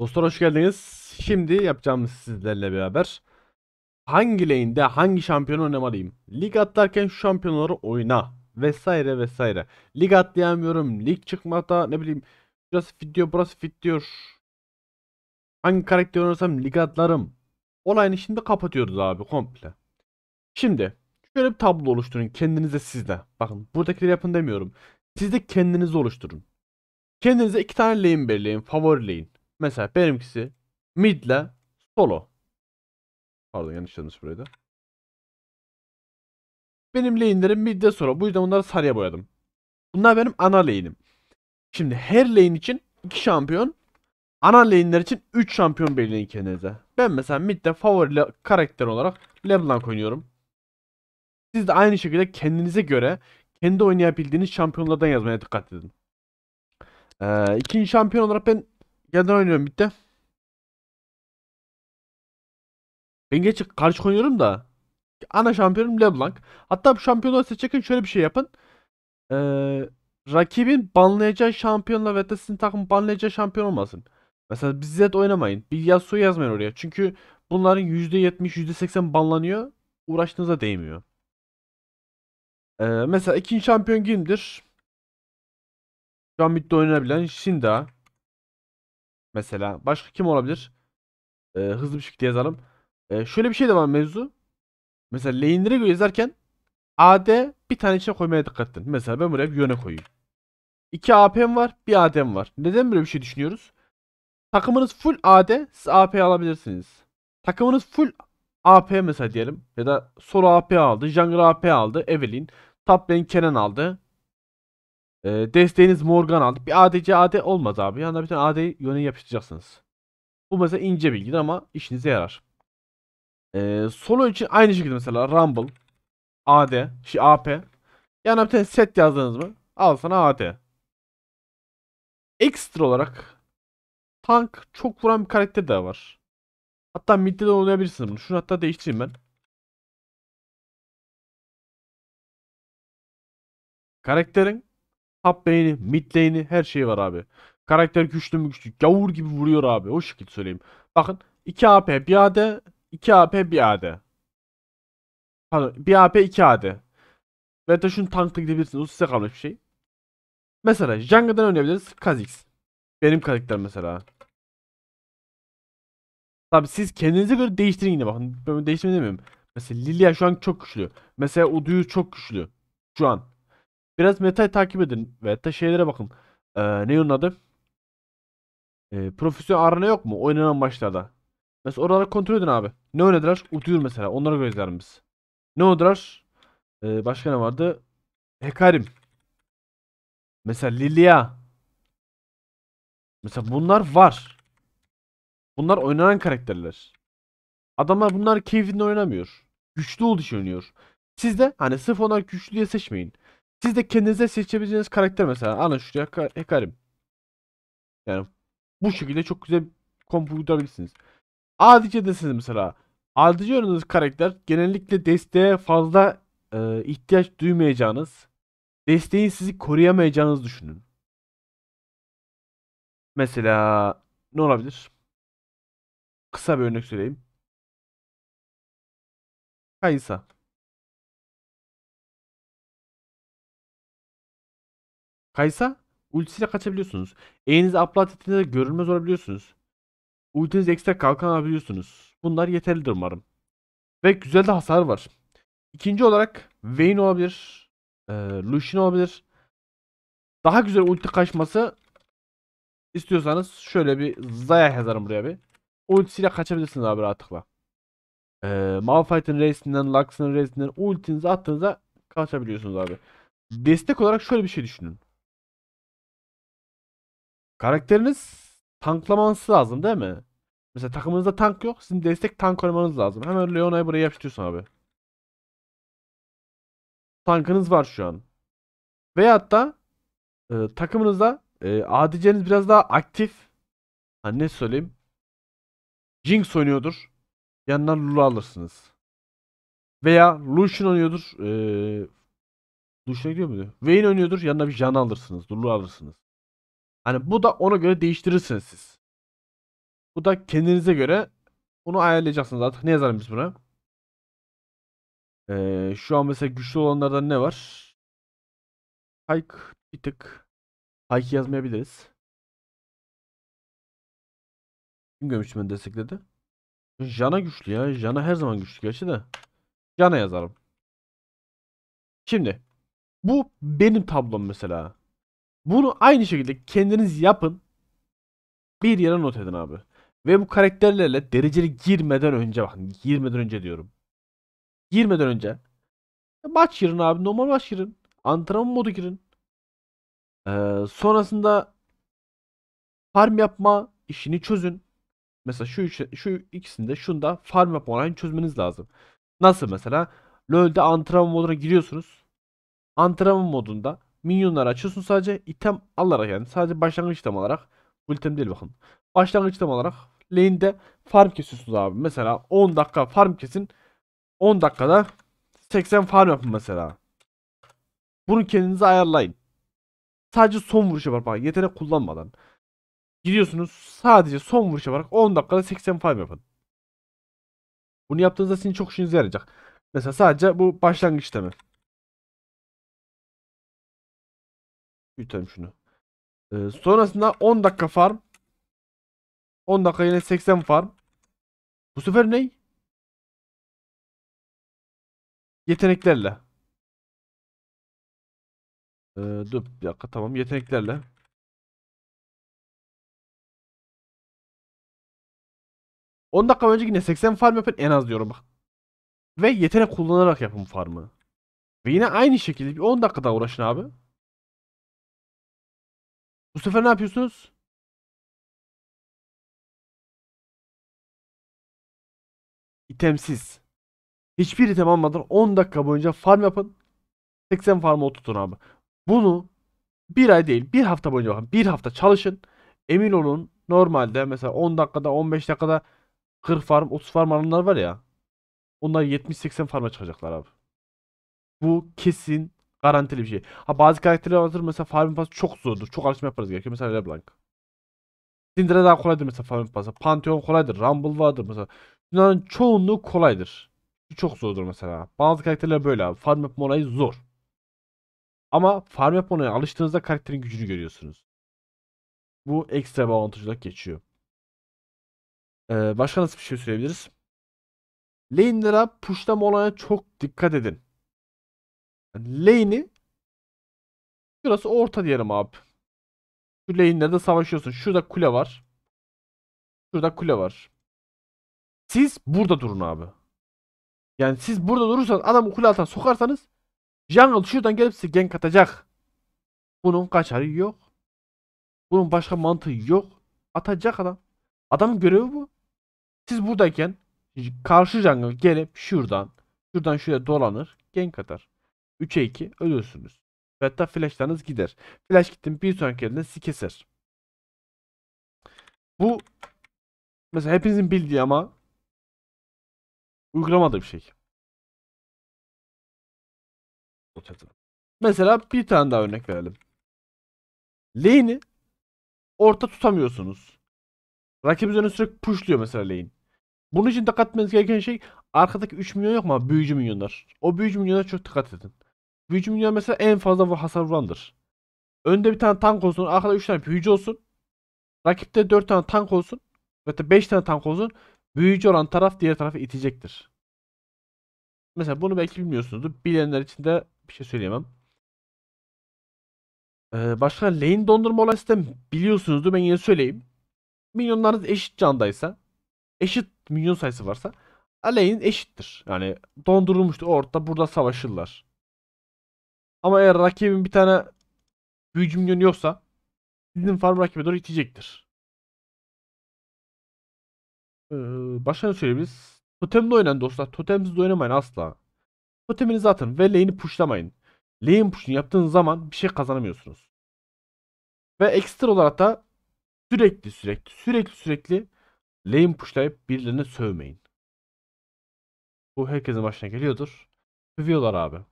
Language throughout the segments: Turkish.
Dostlar hoş geldiniz. Şimdi yapacağımız sizlerle beraber hangi lane'de hangi şampiyonu oynamalıyım? Lig atlarken şu şampiyonları oyna vesaire vesaire. Lig atlayamıyorum. Lig çıkmada ne bileyim burası fit diyor burası fit diyor. Hangi karakter oynarsam lig atlarım. Olayını şimdi kapatıyoruz abi komple. Şimdi şöyle bir tablo oluşturun kendinize sizde. Bakın buradakileri yapın demiyorum. Siz de kendinizi oluşturun. Kendinize iki tane lane belirleyin. Favori lane. Mesela benimkisi midle solo. Pardon yanlış yanlış burayı Benim lane'lerim midle solo. Bu yüzden bunları sarıya boyadım. Bunlar benim ana lane'im. Şimdi her lane için 2 şampiyon. Ana lane'ler için 3 şampiyon belirleyin kendinize. Ben mesela midde favori karakter olarak Leblanc oynuyorum. Siz de aynı şekilde kendinize göre kendi oynayabildiğiniz şampiyonlardan yazmaya dikkat edin. Ee, ikinci şampiyon olarak ben Yandan oynuyorum bitti. Ben geç karşı oynuyorum da. Ana şampiyonum LeBlanc. Hatta bu şampiyonları seçerken şöyle bir şey yapın. Ee, rakibin banlayacağı şampiyonla ve de sizin takım banlayacağı şampiyon olmasın. Mesela bizzat oynamayın. Bir Yasuo yazmayın oraya. Çünkü bunların %70, %80 banlanıyor. Uğraştığınıza değmiyor. Ee, mesela ikinci şampiyon kimdir? Şu an midde oynayabilen Shinda. Mesela başka kim olabilir? Ee, hızlı bir şekilde yazalım. Ee, şöyle bir şey de var mevzu. Mesela lane'lere göre yazarken AD bir tane içine koymaya dikkat edin. Mesela ben buraya bir yöne koyayım. 2 AP'm var, bir AD'm var. Neden böyle bir şey düşünüyoruz? Takımınız full AD, siz AP alabilirsiniz. Takımınız full AP mesela diyelim ya da solo AP aldı, jungle AP aldı, Evelyn, top lane Kenan aldı. E, desteğiniz Morgan aldık. Bir ADC AD olmaz abi. Yanına bir tane AD yöne yapıştıracaksınız. Bu mesela ince bilgidir ama işinize yarar. E, ee, solo için aynı şekilde mesela Rumble, AD, şey AP. Yanına bir tane set yazdınız mı? Al sana AD. Ekstra olarak tank çok vuran bir karakter de var. Hatta midde de oynayabilirsiniz bunu. Şunu hatta değiştireyim ben. Karakterin Top lane'i, mid lane'i her şey var abi. Karakter güçlü mü güçlü. Gavur gibi vuruyor abi. O şekilde söyleyeyim. Bakın 2 AP bir AD. 2 AP bir AD. Pardon 1 AP 2 AD. Ve de şunu tankta gidebilirsiniz. O size kalmış bir şey. Mesela Jungle'dan oynayabiliriz. Kha'Zix. Benim karakter mesela. Tabi siz kendinize göre değiştirin yine bakın. Ben değiştirmeyi demiyorum. Mesela Lilia şu an çok güçlü. Mesela Uduyu çok güçlü. Şu an. Biraz metayı takip edin. Veyahut da şeylere bakın. Ee, ne onun adı? Ee, profesyonel arena yok mu? Oynanan maçlarda. Mesela oraları kontrol edin abi. Ne oynadılar? Udyur mesela. Onlara gözlerim biz. Ne oynadılar? Ee, başka ne vardı? Hekarim. Mesela Lilia. Mesela bunlar var. Bunlar oynanan karakterler. Adamlar bunlar keyfinde oynamıyor. Güçlü olduğu için oynuyor. Siz de hani sırf onlar güçlü diye seçmeyin. Siz de kendinize seçebileceğiniz karakter mesela. Ana şuraya Hekarim. Yani bu şekilde çok güzel kompo kurabilirsiniz. ADC'desiniz mesela. ADC oynadığınız karakter genellikle desteğe fazla e, ihtiyaç duymayacağınız, desteğin sizi koruyamayacağınız düşünün. Mesela ne olabilir? Kısa bir örnek söyleyeyim. Kaysa. Kaysa ultisiyle kaçabiliyorsunuz. E'nizi upload ettiğinizde görünmez olabiliyorsunuz. Ultiniz ekstra kalkan alabiliyorsunuz. Bunlar yeterlidir umarım. Ve güzel de hasar var. İkinci olarak Vayne olabilir. E, Lucian olabilir. Daha güzel ulti kaçması istiyorsanız şöyle bir Zaya yazarım buraya bir. Ultisiyle kaçabilirsiniz abi rahatlıkla. E, Malphite'ın reisinden, Lux'ın reisinden ultinizi attığınızda kaçabiliyorsunuz abi. Destek olarak şöyle bir şey düşünün. Karakteriniz tanklamanız lazım değil mi? Mesela takımınızda tank yok. Sizin destek tank oynamanız lazım. Hemen Leona'yı buraya yapıştırıyorsun abi. Tankınız var şu an. Veyahut da e, takımınızda e, ADC'niz biraz daha aktif. Ha, ne söyleyeyim? Jinx oynuyordur. Yanına Lulu alırsınız. Veya Lucian oynuyordur. E, Lucian gidiyor muydu? Vayne oynuyordur. Yanına bir Jana alırsınız. Lulu alırsınız. Hani bu da ona göre değiştirirsiniz siz. Bu da kendinize göre bunu ayarlayacaksınız artık. Ne yazalım biz buna? Ee, şu an mesela güçlü olanlardan ne var? Hike bir tık Hike yazmayabiliriz. Kim görmüştüm ben destekledi? Jana güçlü ya. Jana her zaman güçlü gerçi de. Jana yazarım. Şimdi bu benim tablom mesela. Bunu aynı şekilde kendiniz yapın. Bir yere not edin abi. Ve bu karakterlerle dereceli girmeden önce bakın girmeden önce diyorum. Girmeden önce maç girin abi normal maç girin. Antrenman modu girin. Ee, sonrasında farm yapma işini çözün. Mesela şu üç, şu ikisinde şunda farm yapma olayını çözmeniz lazım. Nasıl mesela? LoL'de antrenman moduna giriyorsunuz. Antrenman modunda Minyonlar açıyorsun sadece item alarak yani sadece başlangıç item alarak bu item değil bakın. Başlangıç item alarak lane'de farm kesiyorsunuz abi. Mesela 10 dakika farm kesin. 10 dakikada 80 farm yapın mesela. Bunu kendinize ayarlayın. Sadece son vuruş yapar bak yetenek kullanmadan. Gidiyorsunuz sadece son vuruş yaparak 10 dakikada 80 farm yapın. Bunu yaptığınızda sizin çok işinize yarayacak. Mesela sadece bu başlangıç işlemi. Büyütelim şunu. Ee, sonrasında 10 dakika farm. 10 dakika yine 80 farm. Bu sefer ne? Yeteneklerle. Ee, dur bir dakika tamam yeteneklerle. On dakika önce yine 80 farm yapın en az diyorum bak. Ve yetenek kullanarak yapın farmı. Ve yine aynı şekilde bir 10 dakika daha uğraşın abi. Bu sefer ne yapıyorsunuz? İtemsiz. Hiçbir item almadan 10 dakika boyunca farm yapın. 80 farmı oturtun abi. Bunu bir ay değil bir hafta boyunca bakın. Bir hafta çalışın. Emin olun normalde mesela 10 dakikada 15 dakikada 40 farm 30 farm alanlar var ya. Onlar 70-80 farma çıkacaklar abi. Bu kesin Garantili bir şey. Ha bazı karakterler anlatır mesela farming pass çok zordur. Çok alışma yaparız gerekiyor. Mesela LeBlanc. Syndra daha kolaydır mesela farming pass'a. Pantheon kolaydır. Rumble vardır mesela. Bunların çoğunluğu kolaydır. Çok zordur mesela. Bazı karakterler böyle abi. Farm yapma olayı zor. Ama farm yapma olayına alıştığınızda karakterin gücünü görüyorsunuz. Bu ekstra bir avantaj olarak geçiyor. Ee, başka nasıl bir şey söyleyebiliriz? Lane'lere pushlama olayına çok dikkat edin. Yani lane'i şurası orta diyelim abi. Şu de savaşıyorsun. Şurada kule var. Şurada kule var. Siz burada durun abi. Yani siz burada durursanız adamı kule altına sokarsanız jungle şuradan gelip size gank atacak. Bunun kaçarı yok. Bunun başka mantığı yok. Atacak adam. Adamın görevi bu. Siz buradayken karşı jungle gelip şuradan şuradan şuraya dolanır gank atar. 3'e 2 ölürsünüz. Hatta flashlarınız gider. Flash gittim bir sonraki yerinde sizi keser. Bu mesela hepinizin bildiği ama uygulamadığı bir şey. Mesela bir tane daha örnek verelim. Lane'i orta tutamıyorsunuz. Rakip üzerine sürekli pushluyor mesela lane. Bunun için dikkat etmeniz gereken şey arkadaki 3 milyon yok mu? Büyücü milyonlar. O büyücü milyonlara çok dikkat edin. Hücum dünya mesela en fazla hasar vurandır. Önde bir tane tank olsun. Arkada 3 tane büyücü olsun. Rakipte 4 tane tank olsun. Ve 5 tane tank olsun. Büyücü olan taraf diğer tarafı itecektir. Mesela bunu belki bilmiyorsunuzdur. Bilenler için de bir şey söyleyemem. Ee, başka lane dondurma olan sistem biliyorsunuzdur. Ben yine söyleyeyim. Minyonlarınız eşit candaysa, eşit minyon sayısı varsa lane eşittir. Yani dondurulmuştur. orta, burada savaşırlar. Ama eğer rakibin bir tane büyücü minyonu yoksa sizin farm rakibe doğru itecektir. Ee, başka ne söyleyebiliriz? Totemle oynayın dostlar. Totemsiz oynamayın asla. Totemini zaten ve lane'i pushlamayın. Lane pushunu yaptığınız zaman bir şey kazanamıyorsunuz. Ve ekstra olarak da sürekli sürekli sürekli sürekli lane pushlayıp birilerini sövmeyin. Bu herkesin başına geliyordur. Sövüyorlar abi.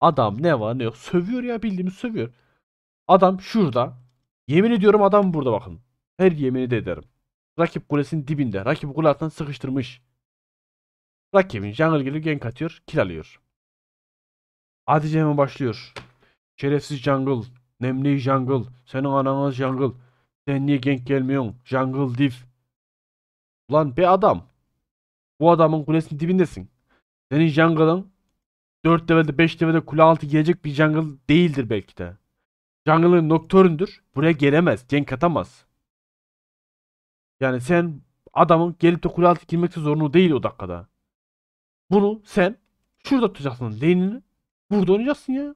Adam ne var ne yok. Sövüyor ya bildiğimiz sövüyor. Adam şurada. Yemin ediyorum adam burada bakın. Her yemini de ederim. Rakip kulesinin dibinde. Rakip kule altından sıkıştırmış. Rakibin jungle gelip gank atıyor. Kill alıyor. Hadi başlıyor. Şerefsiz jungle. Nemli jungle. Senin ananız jungle. Sen niye gank gelmiyorsun? Jungle div. Ulan be adam. Bu adamın kulesinin dibindesin. Senin jungle'ın 4 levelde 5 levelde kule altı gelecek bir jungle değildir belki de. Jungle'ın Nocturne'dür. Buraya gelemez. cenk atamaz. Yani sen adamın gelip de kule altı girmekte zorunlu değil o dakikada. Bunu sen şurada tutacaksın lane'ini. Burada oynayacaksın ya.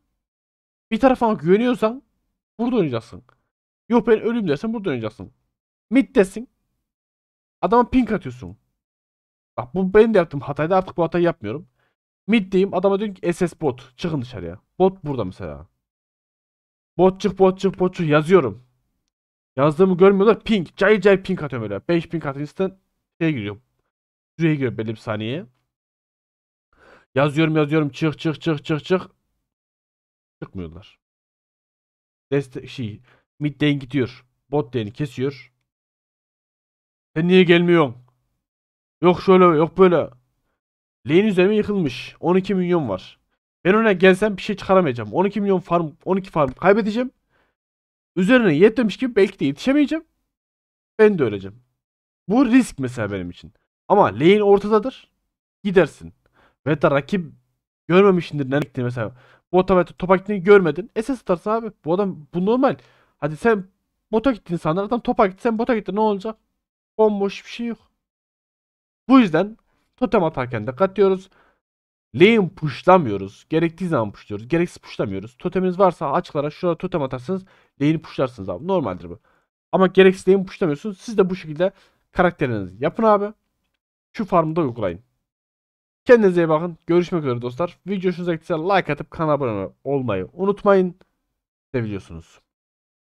Bir tarafa güveniyorsan burada oynayacaksın. Yok ben ölüm dersen burada oynayacaksın. Mid desin. Adama pink atıyorsun. Bak bu ben de yaptım hatayda artık bu hatayı yapmıyorum. Mid Middeyim adama diyorum ki SS bot çıkın dışarıya. Bot burada mesela. Bot çık bot çık bot çık yazıyorum. Yazdığımı görmüyorlar ping. Cayır cayır ping atıyorum öyle. 5 ping atınca işte şeye giriyor. Şuraya giriyor belli bir saniye. Yazıyorum yazıyorum çık çık çık çık çık. Çıkmıyorlar. Destek şey mid lane gidiyor. Bot lane'i kesiyor. Sen niye gelmiyorsun? Yok şöyle yok böyle. Lane üzerime yıkılmış. 12 milyon var. Ben ona gelsem bir şey çıkaramayacağım. 12 milyon farm, 12 farm kaybedeceğim. Üzerine yetmemiş gibi belki de yetişemeyeceğim. Ben de öleceğim. Bu risk mesela benim için. Ama lane ortadadır. Gidersin. Ve da rakip görmemişindir. ne gittiğini mesela. Bu otomatik topa gittiğini görmedin. E SS atarsın abi. Bu adam bu normal. Hadi sen bota gittin sanlar. Adam topa gitti. Sen bota gitti. Ne olacak? Bomboş bir şey yok. Bu yüzden Totem atarken dikkat katıyoruz. Lane pushlamıyoruz. Gerektiği zaman pushluyoruz. Gereksiz pushlamıyoruz. Toteminiz varsa açıklara şurada totem atarsınız. Lane'i pushlarsınız abi. Normaldir bu. Ama gereksiz lane'i pushlamıyorsunuz. Siz de bu şekilde karakterinizi yapın abi. Şu farmı da uygulayın. Kendinize iyi bakın. Görüşmek üzere dostlar. Video hoşunuza gittiyse like atıp kanal abone olmayı unutmayın. Seviyorsunuz.